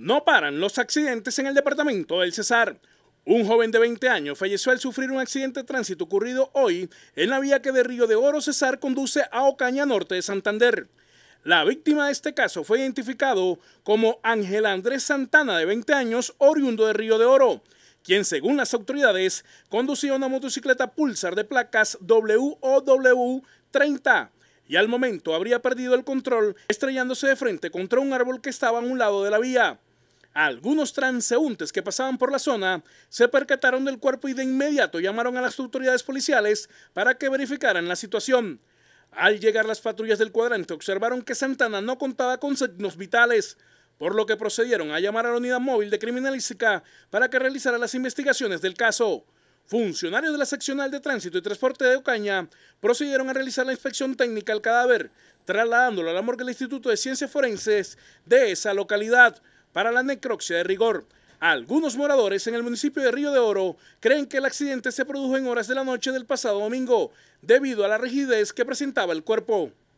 No paran los accidentes en el departamento del Cesar. Un joven de 20 años falleció al sufrir un accidente de tránsito ocurrido hoy en la vía que de Río de Oro Cesar conduce a Ocaña Norte de Santander. La víctima de este caso fue identificado como Ángel Andrés Santana de 20 años, oriundo de Río de Oro, quien según las autoridades conducía una motocicleta Pulsar de placas WOW 30 y al momento habría perdido el control estrellándose de frente contra un árbol que estaba a un lado de la vía. Algunos transeúntes que pasaban por la zona se percataron del cuerpo y de inmediato llamaron a las autoridades policiales para que verificaran la situación. Al llegar las patrullas del cuadrante observaron que Santana no contaba con signos vitales, por lo que procedieron a llamar a la unidad móvil de criminalística para que realizara las investigaciones del caso. Funcionarios de la seccional de tránsito y transporte de Ocaña procedieron a realizar la inspección técnica al cadáver, trasladándolo a la morgue del Instituto de Ciencias Forenses de esa localidad para la necropsia de rigor. Algunos moradores en el municipio de Río de Oro creen que el accidente se produjo en horas de la noche del pasado domingo, debido a la rigidez que presentaba el cuerpo.